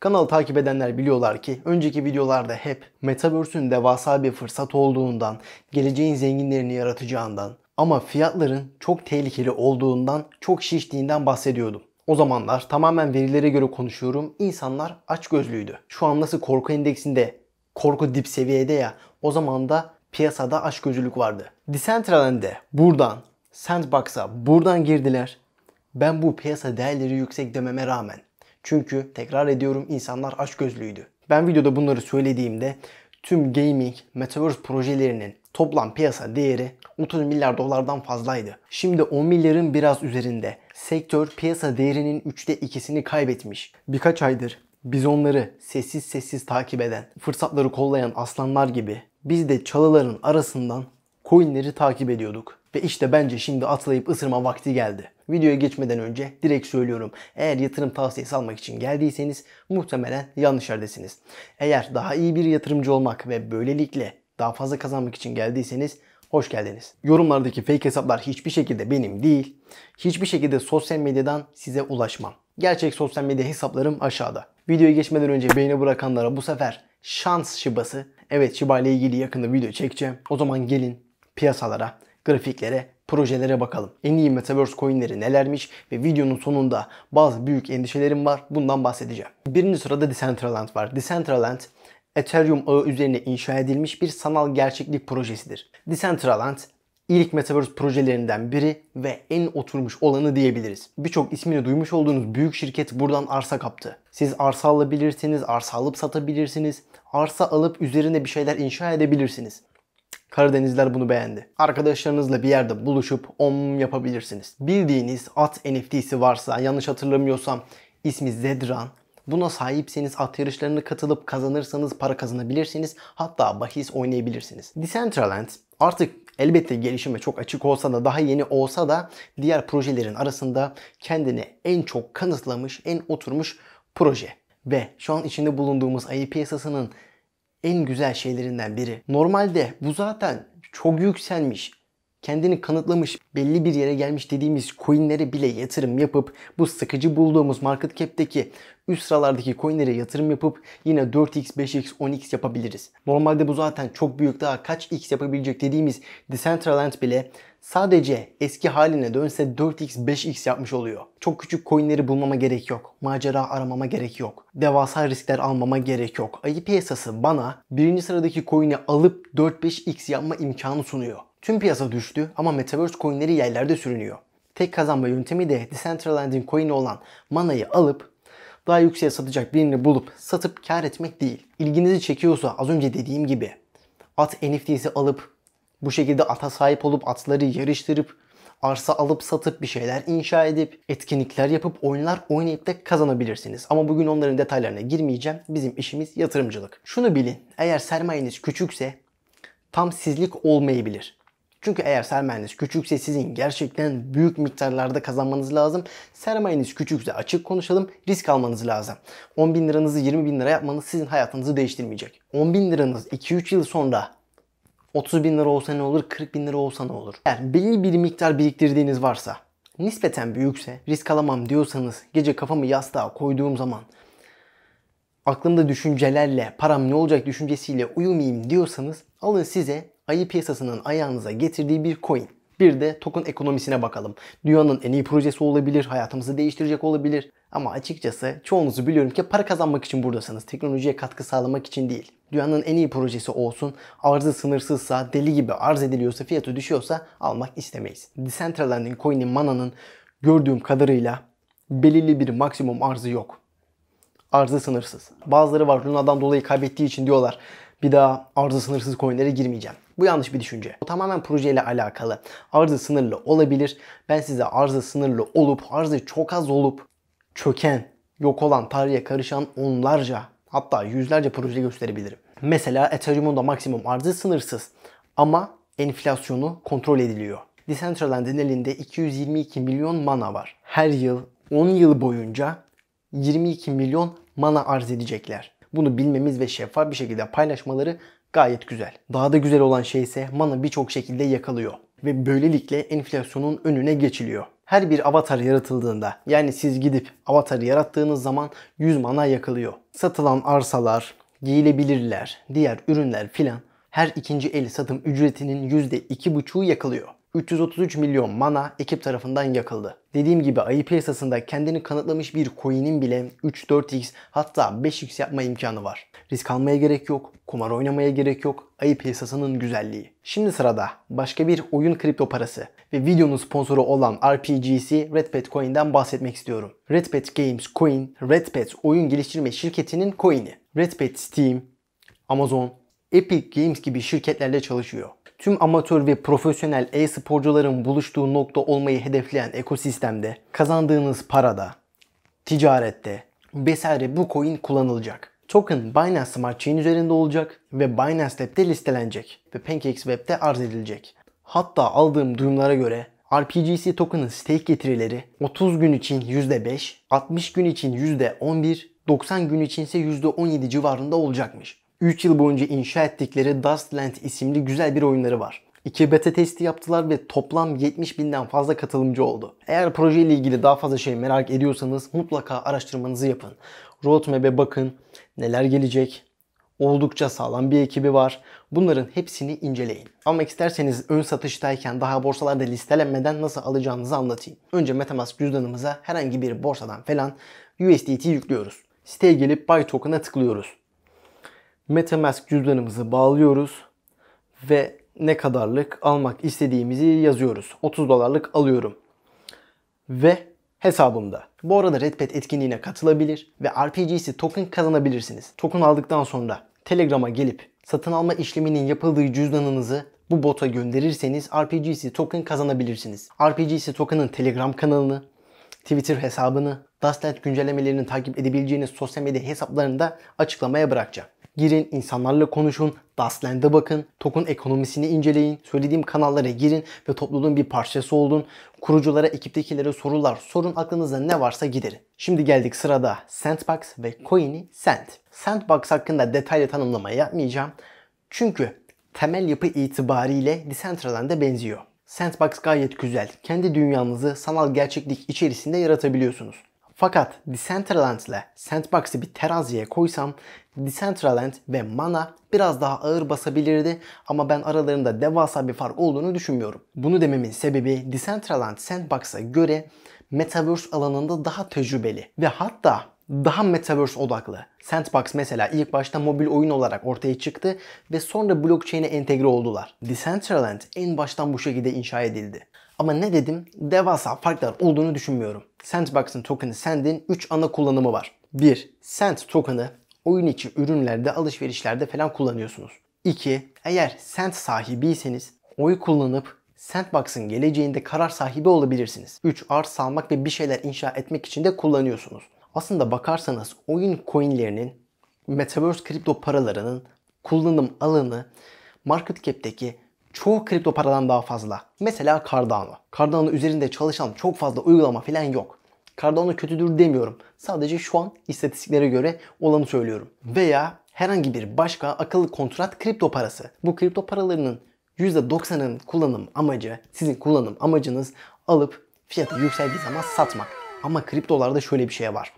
Kanalı takip edenler biliyorlar ki önceki videolarda hep Metaverse'ün devasa bir fırsat olduğundan, geleceğin zenginlerini yaratacağından ama fiyatların çok tehlikeli olduğundan, çok şiştiğinden bahsediyordum. O zamanlar tamamen verilere göre konuşuyorum. İnsanlar gözlüydü. Şu an nasıl korku endeksinde korku dip seviyede ya o zaman da piyasada aç gözlülük vardı. Decentraland'e buradan Sandbox'a buradan girdiler. Ben bu piyasa değerleri yüksek dememe rağmen çünkü tekrar ediyorum insanlar aç gözlüydü. Ben videoda bunları söylediğimde tüm gaming, metaverse projelerinin toplam piyasa değeri 30 milyar dolardan fazlaydı. Şimdi 10 milyarın biraz üzerinde. Sektör piyasa değerinin 3'te 2'sini kaybetmiş. Birkaç aydır biz onları sessiz sessiz takip eden, fırsatları kollayan aslanlar gibi biz de çalıların arasından coinleri takip ediyorduk. Ve işte bence şimdi atlayıp ısırma vakti geldi. Videoya geçmeden önce direkt söylüyorum. Eğer yatırım tavsiyesi almak için geldiyseniz muhtemelen yanlış yerdesiniz. Eğer daha iyi bir yatırımcı olmak ve böylelikle daha fazla kazanmak için geldiyseniz hoş geldiniz. Yorumlardaki fake hesaplar hiçbir şekilde benim değil. Hiçbir şekilde sosyal medyadan size ulaşmam. Gerçek sosyal medya hesaplarım aşağıda. Videoya geçmeden önce beğeni bırakanlara bu sefer şans şibası. Evet şıba ile ilgili yakında video çekeceğim. O zaman gelin piyasalara grafiklere, projelere bakalım. En iyi Metaverse coinleri nelermiş ve videonun sonunda bazı büyük endişelerim var. Bundan bahsedeceğim. Birinci sırada Decentraland var. Decentraland Ethereum ağı üzerine inşa edilmiş bir sanal gerçeklik projesidir. Decentraland ilk Metaverse projelerinden biri ve en oturmuş olanı diyebiliriz. Birçok ismini duymuş olduğunuz büyük şirket buradan arsa kaptı. Siz arsa alabilirsiniz, arsa alıp satabilirsiniz, arsa alıp üzerine bir şeyler inşa edebilirsiniz. Karadenizler bunu beğendi. Arkadaşlarınızla bir yerde buluşup om yapabilirsiniz. Bildiğiniz at NFT'si varsa yanlış hatırlamıyorsam ismi Zedran Buna sahipseniz at yarışlarına katılıp kazanırsanız para kazanabilirsiniz. Hatta bahis oynayabilirsiniz. Decentraland artık elbette gelişime çok açık olsa da daha yeni olsa da diğer projelerin arasında kendini en çok kanıtlamış, en oturmuş proje. Ve şu an içinde bulunduğumuz ayı piyasasının en güzel şeylerinden biri. Normalde bu zaten çok yükselmiş kendini kanıtlamış, belli bir yere gelmiş dediğimiz coinlere bile yatırım yapıp bu sıkıcı bulduğumuz market cap'teki üst sıralardaki coinlere yatırım yapıp yine 4x, 5x, 10x yapabiliriz. Normalde bu zaten çok büyük daha kaç x yapabilecek dediğimiz Decentraland bile sadece eski haline dönse 4x, 5x yapmış oluyor. Çok küçük coinleri bulmama gerek yok. Macera aramama gerek yok. Devasa riskler almama gerek yok. Ayı piyasası bana birinci sıradaki coin'i alıp 4-5x yapma imkanı sunuyor. Tüm piyasa düştü ama Metaverse coinleri yerlerde sürünüyor. Tek kazanma yöntemi de Decentraland'in coin'i olan Mana'yı alıp daha yükseğe satacak birini bulup satıp kar etmek değil. İlginizi çekiyorsa az önce dediğim gibi at NFT'si alıp bu şekilde ata sahip olup atları yarıştırıp arsa alıp satıp bir şeyler inşa edip etkinlikler yapıp oyunlar oynayıp da kazanabilirsiniz. Ama bugün onların detaylarına girmeyeceğim. Bizim işimiz yatırımcılık. Şunu bilin eğer sermayeniz küçükse tam sizlik olmayabilir. Çünkü eğer sermayeniz küçükse sizin gerçekten büyük miktarlarda kazanmanız lazım. Sermayeniz küçükse açık konuşalım risk almanız lazım. 10 bin liranızı 20 bin lira yapmanız sizin hayatınızı değiştirmeyecek. 10 bin liranız 2-3 yıl sonra 30 bin lira olsa ne olur 40 bin lira olsa ne olur. Eğer belli bir miktar biriktirdiğiniz varsa nispeten büyükse risk alamam diyorsanız gece kafamı yastığa koyduğum zaman aklımda düşüncelerle param ne olacak düşüncesiyle uyumayayım diyorsanız alın size ayı piyasasının ayağınıza getirdiği bir coin. Bir de token ekonomisine bakalım. Dünyanın en iyi projesi olabilir, hayatımızı değiştirecek olabilir. Ama açıkçası çoğunuzu biliyorum ki para kazanmak için buradasınız. Teknolojiye katkı sağlamak için değil. Dünyanın en iyi projesi olsun, arzı sınırsızsa, deli gibi arz ediliyorsa, fiyatı düşüyorsa almak istemeyiz. Decentraland'in coin'i Mana'nın gördüğüm kadarıyla belirli bir maksimum arzı yok. Arzı sınırsız. Bazıları var Luna'dan dolayı kaybettiği için diyorlar bir daha arzı sınırsız coin'lere girmeyeceğim. Bu yanlış bir düşünce. Bu tamamen projeyle alakalı. Arzı sınırlı olabilir. Ben size arzı sınırlı olup, arzı çok az olup çöken, yok olan, tarihe karışan onlarca hatta yüzlerce proje gösterebilirim. Mesela Ethereum'un da maksimum arzı sınırsız ama enflasyonu kontrol ediliyor. Decentraland'ın elinde 222 milyon mana var. Her yıl 10 yıl boyunca 22 milyon mana arz edecekler. Bunu bilmemiz ve şeffaf bir şekilde paylaşmaları gayet güzel. Daha da güzel olan şey ise mana birçok şekilde yakalıyor ve böylelikle enflasyonun önüne geçiliyor. Her bir avatar yaratıldığında yani siz gidip avatarı yarattığınız zaman 100 mana yakalıyor. Satılan arsalar, giyilebilirler, diğer ürünler filan her ikinci el satım ücretinin %2,5'u yakalıyor. 333 milyon mana ekip tarafından yakıldı. Dediğim gibi ayı piyasasında kendini kanıtlamış bir coin'in bile 3-4x hatta 5x yapma imkanı var. Risk almaya gerek yok, kumar oynamaya gerek yok, ayı piyasasının güzelliği. Şimdi sırada başka bir oyun kripto parası ve videonun sponsoru olan RPGC RedPet Coin'den bahsetmek istiyorum. RedPet Games Coin, RedPet oyun geliştirme şirketinin coin'i. RedPet Steam, Amazon, Epic Games gibi şirketlerle çalışıyor tüm amatör ve profesyonel e-sporcuların buluştuğu nokta olmayı hedefleyen ekosistemde, kazandığınız parada, ticarette vesaire bu coin kullanılacak. Token Binance Smart Chain üzerinde olacak ve Binance Lab'de listelenecek ve Pancakes Web'de arz edilecek. Hatta aldığım duyumlara göre RPGC token'ın stake getirileri 30 gün için %5, 60 gün için %11, 90 gün için ise %17 civarında olacakmış. 3 yıl boyunca inşa ettikleri Dustland isimli güzel bir oyunları var. İki beta testi yaptılar ve toplam 70 binden fazla katılımcı oldu. Eğer proje ile ilgili daha fazla şey merak ediyorsanız mutlaka araştırmanızı yapın. Roadmap'e bakın, neler gelecek, oldukça sağlam bir ekibi var. Bunların hepsini inceleyin. Almak isterseniz ön satıştayken daha borsalarda listelenmeden nasıl alacağınızı anlatayım. Önce Metamask cüzdanımıza herhangi bir borsadan falan USDT yüklüyoruz. Siteye gelip Buy Token'a tıklıyoruz. MetaMask cüzdanımızı bağlıyoruz ve ne kadarlık almak istediğimizi yazıyoruz. 30 dolarlık alıyorum. Ve hesabımda. Bu arada Redpad etkinliğine katılabilir ve RPG'si token kazanabilirsiniz. Token aldıktan sonra Telegram'a gelip satın alma işleminin yapıldığı cüzdanınızı bu bota gönderirseniz RPGC token kazanabilirsiniz. RPGC token'ın Telegram kanalını, Twitter hesabını, Dustland güncellemelerini takip edebileceğiniz sosyal medya hesaplarını da açıklamaya bırakacağım girin, insanlarla konuşun, Dustland'e bakın, Tok'un ekonomisini inceleyin, söylediğim kanallara girin ve topluluğun bir parçası olun. Kuruculara, ekiptekilere sorular sorun, Aklınıza ne varsa giderin. Şimdi geldik sırada Sandbox ve Coin'i Sand. Sandbox hakkında detaylı tanımlama yapmayacağım. Çünkü temel yapı itibariyle Decentraland'e benziyor. Sandbox gayet güzel. Kendi dünyanızı sanal gerçeklik içerisinde yaratabiliyorsunuz. Fakat Decentraland ile Sandbox'ı bir teraziye koysam Decentraland ve Mana biraz daha ağır basabilirdi ama ben aralarında devasa bir fark olduğunu düşünmüyorum. Bunu dememin sebebi Decentraland Sandbox'a göre Metaverse alanında daha tecrübeli ve hatta daha Metaverse odaklı. Sandbox mesela ilk başta mobil oyun olarak ortaya çıktı ve sonra blockchain'e entegre oldular. Decentraland en baştan bu şekilde inşa edildi. Ama ne dedim? Devasa farklar olduğunu düşünmüyorum. Sandbox'ın tokeni Sand'in 3 ana kullanımı var. 1. Sand token'ı oyun içi ürünlerde, alışverişlerde falan kullanıyorsunuz. 2. Eğer sent sahibiyseniz oy kullanıp Sandbox'ın geleceğinde karar sahibi olabilirsiniz. 3. arz almak ve bir şeyler inşa etmek için de kullanıyorsunuz. Aslında bakarsanız oyun coinlerinin, Metaverse kripto paralarının kullanım alanı market cap'teki çoğu kripto paradan daha fazla. Mesela Cardano. Cardano üzerinde çalışan çok fazla uygulama falan yok. Cardano kötüdür demiyorum. Sadece şu an istatistiklere göre olanı söylüyorum. Veya herhangi bir başka akıllı kontrat kripto parası. Bu kripto paralarının %90'ının kullanım amacı, sizin kullanım amacınız alıp fiyatı yükseldiği zaman satmak. Ama kriptolarda şöyle bir şey var.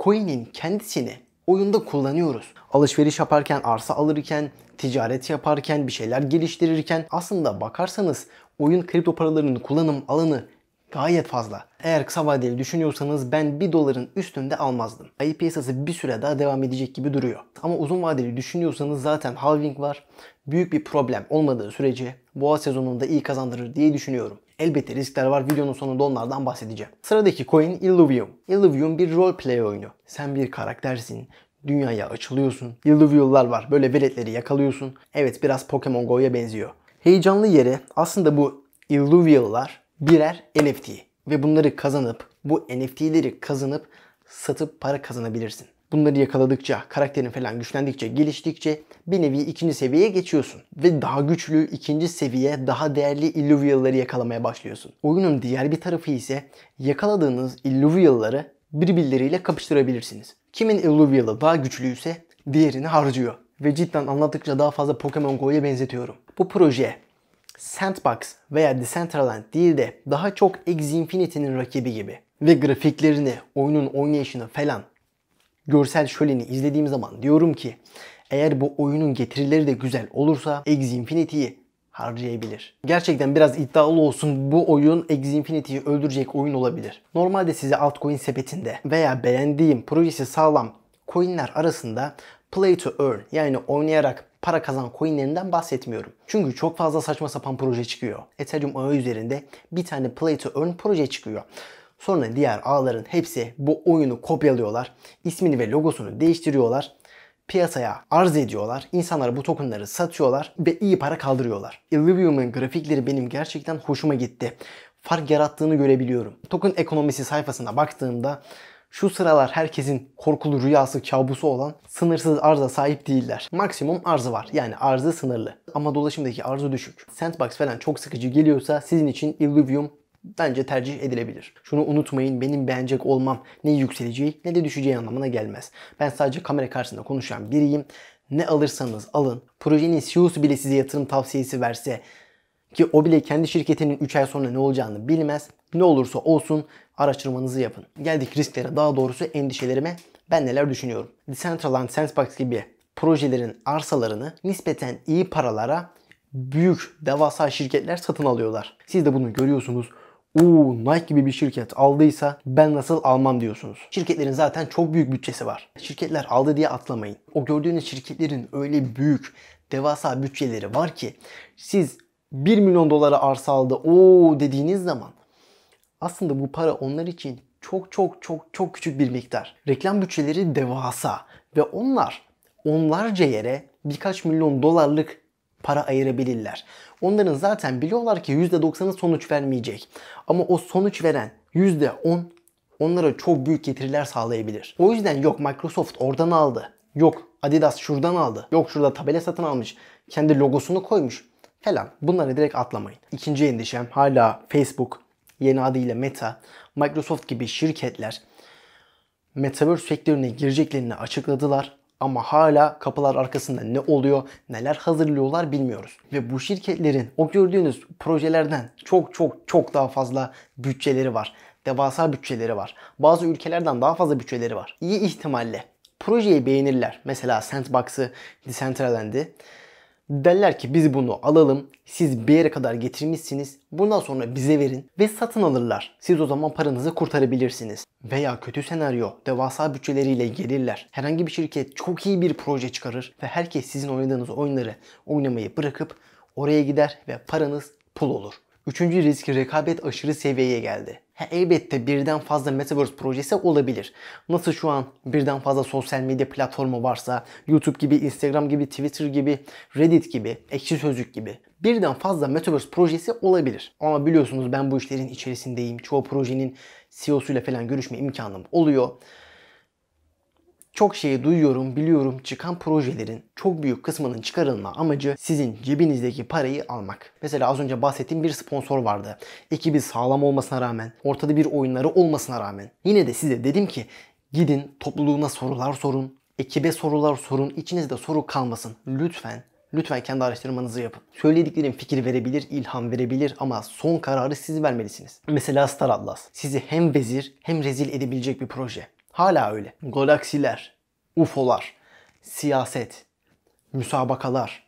Coin'in kendisini oyunda kullanıyoruz. Alışveriş yaparken, arsa alırken, ticaret yaparken, bir şeyler geliştirirken aslında bakarsanız oyun kripto paralarının kullanım alanı Gayet fazla. Eğer kısa vadeli düşünüyorsanız ben 1 doların üstünde almazdım. Ayı piyasası bir süre daha devam edecek gibi duruyor. Ama uzun vadeli düşünüyorsanız zaten halving var. Büyük bir problem olmadığı sürece boğa sezonunda iyi kazandırır diye düşünüyorum. Elbette riskler var. Videonun sonunda onlardan bahsedeceğim. Sıradaki coin Illuvium. Illuvium bir role oyunu. Sen bir karaktersin dünyaya açılıyorsun. Yıldız var. Böyle veletleri yakalıyorsun. Evet biraz Pokemon Go'ya benziyor. Heyecanlı yeri aslında bu Illuvial'lar birer NFT ve bunları kazanıp bu NFT'leri kazanıp satıp para kazanabilirsin. Bunları yakaladıkça, karakterin falan güçlendikçe, geliştikçe bir nevi ikinci seviyeye geçiyorsun. Ve daha güçlü ikinci seviye, daha değerli illuvialları yakalamaya başlıyorsun. Oyunun diğer bir tarafı ise yakaladığınız illuvialları birbirleriyle kapıştırabilirsiniz. Kimin illuvialı daha güçlüyse diğerini harcıyor. Ve cidden anlattıkça daha fazla Pokemon Go'ya benzetiyorum. Bu proje Sandbox veya Decentraland değil de daha çok Xinfinity'nin rakibi gibi ve grafiklerini, oyunun oynayışını falan görsel şöleni izlediğim zaman diyorum ki eğer bu oyunun getirileri de güzel olursa Xinfinity'yi harcayabilir. Gerçekten biraz iddialı olsun bu oyun Xinfinity'yi öldürecek oyun olabilir. Normalde size altcoin sepetinde veya beğendiğim projesi sağlam coinler arasında play to earn yani oynayarak para kazan coinlerinden bahsetmiyorum. Çünkü çok fazla saçma sapan proje çıkıyor. Ethereum ağı üzerinde bir tane play to earn proje çıkıyor. Sonra diğer ağların hepsi bu oyunu kopyalıyorlar. ismini ve logosunu değiştiriyorlar piyasaya arz ediyorlar. İnsanlar bu tokenları satıyorlar ve iyi para kaldırıyorlar. Illivium'un grafikleri benim gerçekten hoşuma gitti. Fark yarattığını görebiliyorum. Token ekonomisi sayfasına baktığımda şu sıralar herkesin korkulu rüyası kabusu olan sınırsız arza sahip değiller. Maksimum arzı var. Yani arzı sınırlı. Ama dolaşımdaki arzı düşük. Sandbox falan çok sıkıcı geliyorsa sizin için Illuvium bence tercih edilebilir. Şunu unutmayın benim beğenecek olmam ne yükseleceği ne de düşeceği anlamına gelmez. Ben sadece kamera karşısında konuşan biriyim. Ne alırsanız alın. Projenin CEO'su bile size yatırım tavsiyesi verse ki o bile kendi şirketinin 3 ay sonra ne olacağını bilmez. Ne olursa olsun araştırmanızı yapın. Geldik risklere daha doğrusu endişelerime ben neler düşünüyorum. Decentraland Sandbox gibi projelerin arsalarını nispeten iyi paralara büyük devasa şirketler satın alıyorlar. Siz de bunu görüyorsunuz. Uuu Nike gibi bir şirket aldıysa ben nasıl almam diyorsunuz. Şirketlerin zaten çok büyük bütçesi var. Şirketler aldı diye atlamayın. O gördüğünüz şirketlerin öyle büyük devasa bütçeleri var ki siz 1 milyon dolara arsa aldı o dediğiniz zaman aslında bu para onlar için çok çok çok çok küçük bir miktar. Reklam bütçeleri devasa ve onlar onlarca yere birkaç milyon dolarlık para ayırabilirler. Onların zaten biliyorlar ki %90'ı sonuç vermeyecek. Ama o sonuç veren %10 onlara çok büyük getiriler sağlayabilir. O yüzden yok Microsoft oradan aldı. Yok Adidas şuradan aldı. Yok şurada tabela satın almış. Kendi logosunu koymuş falan. Bunları direkt atlamayın. İkinci endişem hala Facebook, yeni adıyla Meta, Microsoft gibi şirketler Metaverse sektörüne gireceklerini açıkladılar ama hala kapılar arkasında ne oluyor, neler hazırlıyorlar bilmiyoruz. Ve bu şirketlerin o gördüğünüz projelerden çok çok çok daha fazla bütçeleri var. Devasa bütçeleri var. Bazı ülkelerden daha fazla bütçeleri var. İyi ihtimalle projeyi beğenirler. Mesela Sandbox'ı, Decentraland'i Derler ki biz bunu alalım. Siz bir yere kadar getirmişsiniz. Bundan sonra bize verin ve satın alırlar. Siz o zaman paranızı kurtarabilirsiniz. Veya kötü senaryo devasa bütçeleriyle gelirler. Herhangi bir şirket çok iyi bir proje çıkarır ve herkes sizin oynadığınız oyunları oynamayı bırakıp oraya gider ve paranız pul olur. Üçüncü risk rekabet aşırı seviyeye geldi. Ha, elbette birden fazla Metaverse projesi olabilir. Nasıl şu an birden fazla sosyal medya platformu varsa YouTube gibi, Instagram gibi, Twitter gibi, Reddit gibi, Ekşi Sözlük gibi birden fazla Metaverse projesi olabilir. Ama biliyorsunuz ben bu işlerin içerisindeyim. Çoğu projenin CEO'suyla falan görüşme imkanım oluyor. Çok şeyi duyuyorum, biliyorum çıkan projelerin çok büyük kısmının çıkarılma amacı sizin cebinizdeki parayı almak. Mesela az önce bahsettiğim bir sponsor vardı. Ekibi sağlam olmasına rağmen, ortada bir oyunları olmasına rağmen. Yine de size dedim ki gidin topluluğuna sorular sorun, ekibe sorular sorun, içinizde soru kalmasın. Lütfen Lütfen kendi araştırmanızı yapın. Söylediklerim fikir verebilir, ilham verebilir ama son kararı siz vermelisiniz. Mesela Star Atlas sizi hem vezir hem rezil edebilecek bir proje. Hala öyle. Galaksiler, UFO'lar, siyaset, müsabakalar,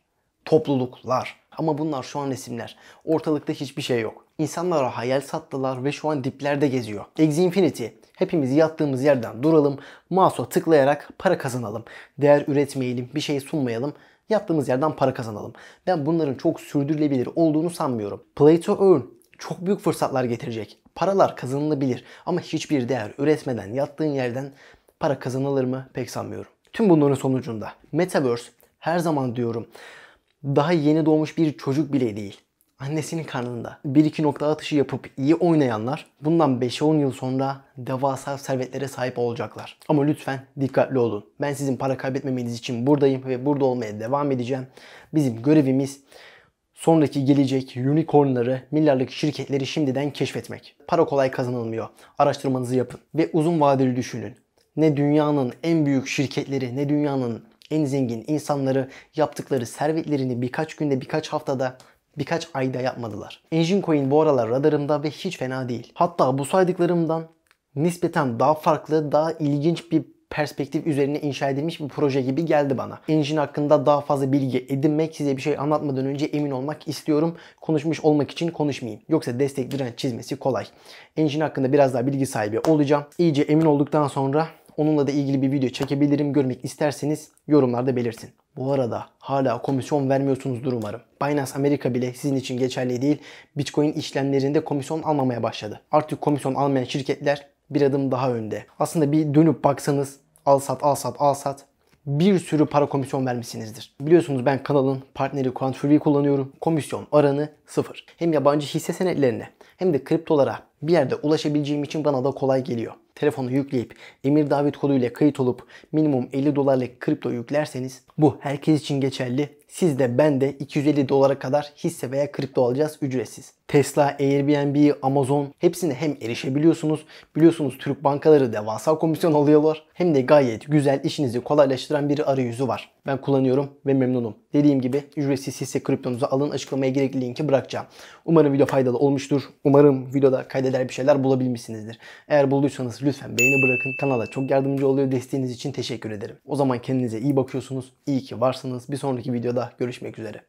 topluluklar. Ama bunlar şu an resimler. Ortalıkta hiçbir şey yok. İnsanlara hayal sattılar ve şu an diplerde geziyor. Exi Infinity. Hepimiz yattığımız yerden duralım, mouse'a tıklayarak para kazanalım. Değer üretmeyelim, bir şey sunmayalım. Yattığımız yerden para kazanalım. Ben bunların çok sürdürülebilir olduğunu sanmıyorum. Play to earn çok büyük fırsatlar getirecek. Paralar kazanılabilir ama hiçbir değer üretmeden yattığın yerden para kazanılır mı pek sanmıyorum. Tüm bunların sonucunda Metaverse her zaman diyorum daha yeni doğmuş bir çocuk bile değil. Annesinin karnında bir iki nokta atışı yapıp iyi oynayanlar bundan 5-10 yıl sonra devasa servetlere sahip olacaklar. Ama lütfen dikkatli olun. Ben sizin para kaybetmemeniz için buradayım ve burada olmaya devam edeceğim. Bizim görevimiz sonraki gelecek unicornları, milyarlık şirketleri şimdiden keşfetmek. Para kolay kazanılmıyor. Araştırmanızı yapın ve uzun vadeli düşünün. Ne dünyanın en büyük şirketleri, ne dünyanın en zengin insanları yaptıkları servetlerini birkaç günde, birkaç haftada birkaç ayda yapmadılar. Engine Coin bu aralar radarımda ve hiç fena değil. Hatta bu saydıklarımdan nispeten daha farklı, daha ilginç bir perspektif üzerine inşa edilmiş bir proje gibi geldi bana. Engine hakkında daha fazla bilgi edinmek, size bir şey anlatmadan önce emin olmak istiyorum. Konuşmuş olmak için konuşmayayım. Yoksa destek direnç çizmesi kolay. Engine hakkında biraz daha bilgi sahibi olacağım. İyice emin olduktan sonra onunla da ilgili bir video çekebilirim. Görmek isterseniz yorumlarda belirsin. Bu arada hala komisyon vermiyorsunuzdur umarım. Binance Amerika bile sizin için geçerli değil. Bitcoin işlemlerinde komisyon almamaya başladı. Artık komisyon almayan şirketler bir adım daha önde. Aslında bir dönüp baksanız al sat al sat al sat bir sürü para komisyon vermişsinizdir. Biliyorsunuz ben kanalın partneri Quant kullanıyorum. Komisyon oranı sıfır. Hem yabancı hisse senetlerine hem de kriptolara bir yerde ulaşabileceğim için bana da kolay geliyor. Telefonu yükleyip Emir David koduyla kayıt olup minimum 50 dolarlık kripto yüklerseniz bu herkes için geçerli siz de ben de 250 dolara kadar hisse veya kripto alacağız ücretsiz. Tesla, Airbnb, Amazon hepsine hem erişebiliyorsunuz. Biliyorsunuz Türk bankaları devasa komisyon alıyorlar. Hem de gayet güzel işinizi kolaylaştıran bir arayüzü var. Ben kullanıyorum ve memnunum. Dediğim gibi ücretsiz hisse kriptonuzu alın. Açıklamaya gerekli linki bırakacağım. Umarım video faydalı olmuştur. Umarım videoda kaydeder bir şeyler bulabilmişsinizdir. Eğer bulduysanız lütfen beğeni bırakın. Kanala çok yardımcı oluyor. Desteğiniz için teşekkür ederim. O zaman kendinize iyi bakıyorsunuz. İyi ki varsınız. Bir sonraki videoda görüşmek üzere.